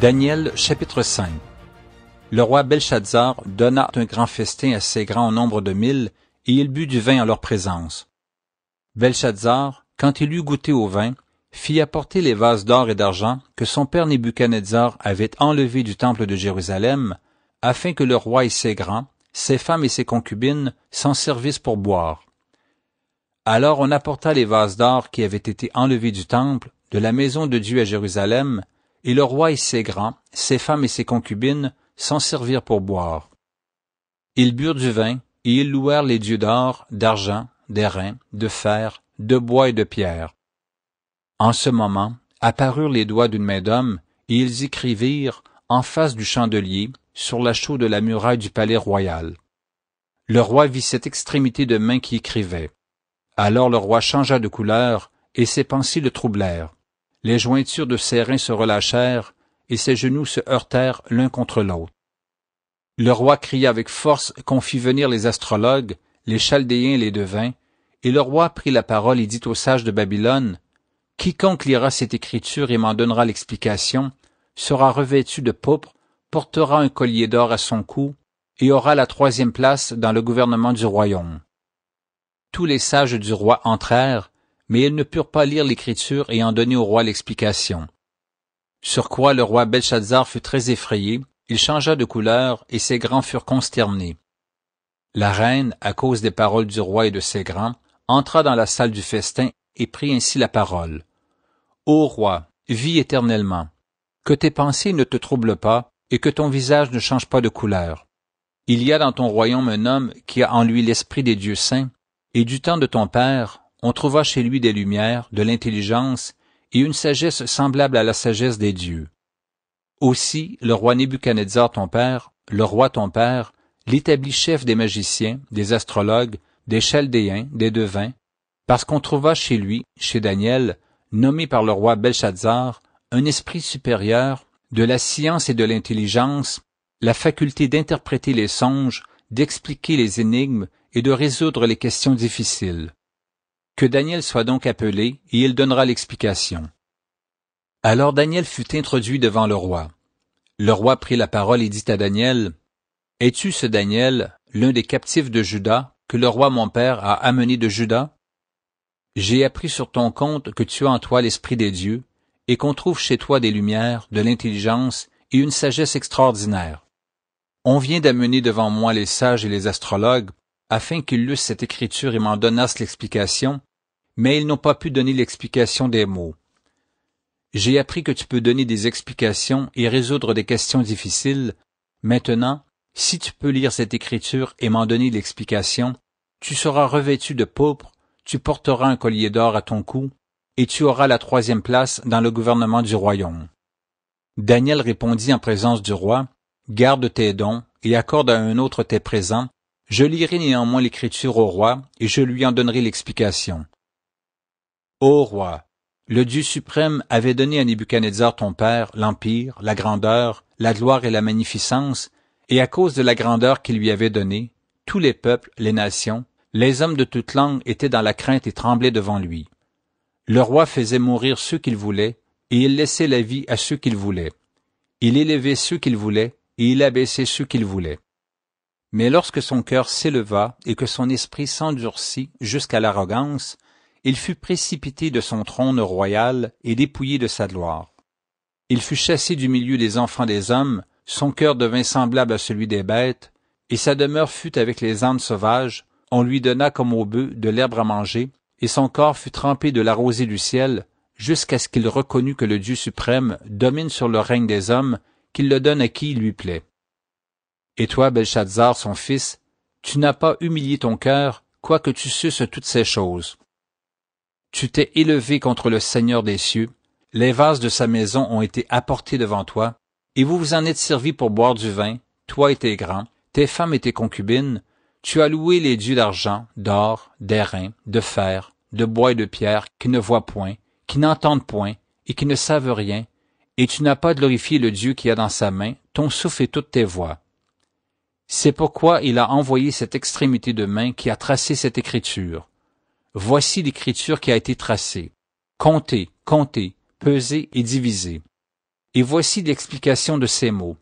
Daniel chapitre 5 Le roi Belshazzar donna un grand festin à ses grands au nombre de mille, et il but du vin en leur présence. Belshazzar, quand il eut goûté au vin, fit apporter les vases d'or et d'argent que son père Nebuchadnezzar avait enlevés du temple de Jérusalem, afin que le roi et ses grands, ses femmes et ses concubines s'en servissent pour boire. Alors on apporta les vases d'or qui avaient été enlevés du temple, de la maison de Dieu à Jérusalem, et le roi et ses grands, ses femmes et ses concubines s'en servirent pour boire. Ils burent du vin, et ils louèrent les dieux d'or, d'argent, d'airain, de fer, de bois et de pierre. En ce moment apparurent les doigts d'une main d'homme, et ils écrivirent, en face du chandelier, sur la chaux de la muraille du palais royal. Le roi vit cette extrémité de main qui écrivait. Alors le roi changea de couleur, et ses pensées le troublèrent les jointures de ses reins se relâchèrent et ses genoux se heurtèrent l'un contre l'autre. Le roi cria avec force qu'on fit venir les astrologues, les chaldéens et les devins, et le roi prit la parole et dit aux sages de Babylone, Quiconque lira cette écriture et m'en donnera l'explication, sera revêtu de pourpre, portera un collier d'or à son cou, et aura la troisième place dans le gouvernement du royaume. Tous les sages du roi entrèrent, mais ils ne purent pas lire l'écriture et en donner au roi l'explication. Sur quoi le roi Belshazzar fut très effrayé, il changea de couleur, et ses grands furent consternés. La reine, à cause des paroles du roi et de ses grands, entra dans la salle du festin et prit ainsi la parole. Ô roi, vis éternellement, que tes pensées ne te troublent pas, et que ton visage ne change pas de couleur. Il y a dans ton royaume un homme qui a en lui l'esprit des dieux saints, et du temps de ton père, on trouva chez lui des lumières, de l'intelligence, et une sagesse semblable à la sagesse des dieux. Aussi, le roi Nebuchadnezzar ton père, le roi ton père, l'établit chef des magiciens, des astrologues, des chaldéens, des devins, parce qu'on trouva chez lui, chez Daniel, nommé par le roi Belshazzar, un esprit supérieur, de la science et de l'intelligence, la faculté d'interpréter les songes, d'expliquer les énigmes et de résoudre les questions difficiles. Que Daniel soit donc appelé, et il donnera l'explication. Alors Daniel fut introduit devant le roi. Le roi prit la parole et dit à Daniel, Es-tu ce Daniel, l'un des captifs de Juda, que le roi mon père a amené de Juda? J'ai appris sur ton compte que tu as en toi l'Esprit des dieux, et qu'on trouve chez toi des lumières, de l'intelligence et une sagesse extraordinaire. On vient d'amener devant moi les sages et les astrologues, afin qu'ils lussent cette écriture et m'en donnassent l'explication, mais ils n'ont pas pu donner l'explication des mots. J'ai appris que tu peux donner des explications et résoudre des questions difficiles. Maintenant, si tu peux lire cette écriture et m'en donner l'explication, tu seras revêtu de pourpre, tu porteras un collier d'or à ton cou, et tu auras la troisième place dans le gouvernement du royaume. Daniel répondit en présence du roi, Garde tes dons et accorde à un autre tes présents, je lirai néanmoins l'écriture au roi, et je lui en donnerai l'explication. Ô roi, le Dieu suprême avait donné à Nebuchadnezzar ton père l'empire, la grandeur, la gloire et la magnificence, et à cause de la grandeur qu'il lui avait donnée, tous les peuples, les nations, les hommes de toute langue étaient dans la crainte et tremblaient devant lui. Le roi faisait mourir ceux qu'il voulait, et il laissait la vie à ceux qu'il voulait. Il élevait ceux qu'il voulait, et il abaissait ceux qu'il voulait. Mais lorsque son cœur s'éleva et que son esprit s'endurcit jusqu'à l'arrogance, il fut précipité de son trône royal et dépouillé de sa gloire. Il fut chassé du milieu des enfants des hommes, son cœur devint semblable à celui des bêtes, et sa demeure fut avec les ânes sauvages, on lui donna comme au bœuf de l'herbe à manger, et son corps fut trempé de la rosée du ciel, jusqu'à ce qu'il reconnût que le Dieu suprême domine sur le règne des hommes, qu'il le donne à qui il lui plaît. Et toi, Belshazzar, son fils, tu n'as pas humilié ton cœur, quoique tu suces toutes ces choses. Tu t'es élevé contre le Seigneur des cieux, les vases de sa maison ont été apportés devant toi, et vous vous en êtes servi pour boire du vin, toi et tes grands, tes femmes et tes concubines, tu as loué les dieux d'argent, d'or, d'airain, de fer, de bois et de pierre, qui ne voient point, qui n'entendent point, et qui ne savent rien, et tu n'as pas glorifié le Dieu qui a dans sa main ton souffle et toutes tes voix. C'est pourquoi il a envoyé cette extrémité de main qui a tracé cette écriture. Voici l'écriture qui a été tracée. Comptez, comptez, pesez et divisez. Et voici l'explication de ces mots.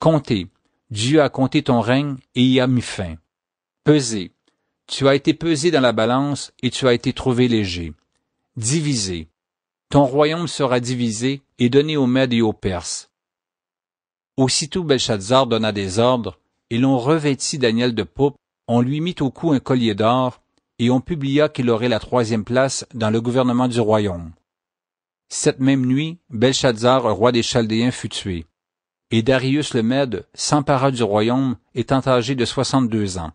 Comptez, Dieu a compté ton règne et y a mis fin. Pesez, tu as été pesé dans la balance et tu as été trouvé léger. Divisez, ton royaume sera divisé et donné aux Mèdes et aux Perses. Aussitôt Belshazzar donna des ordres et l'on revêtit Daniel de poupe, on lui mit au cou un collier d'or, et on publia qu'il aurait la troisième place dans le gouvernement du royaume. Cette même nuit, Belshazzar, roi des Chaldéens, fut tué. Et Darius le Mède s'empara du royaume, étant âgé de soixante-deux ans.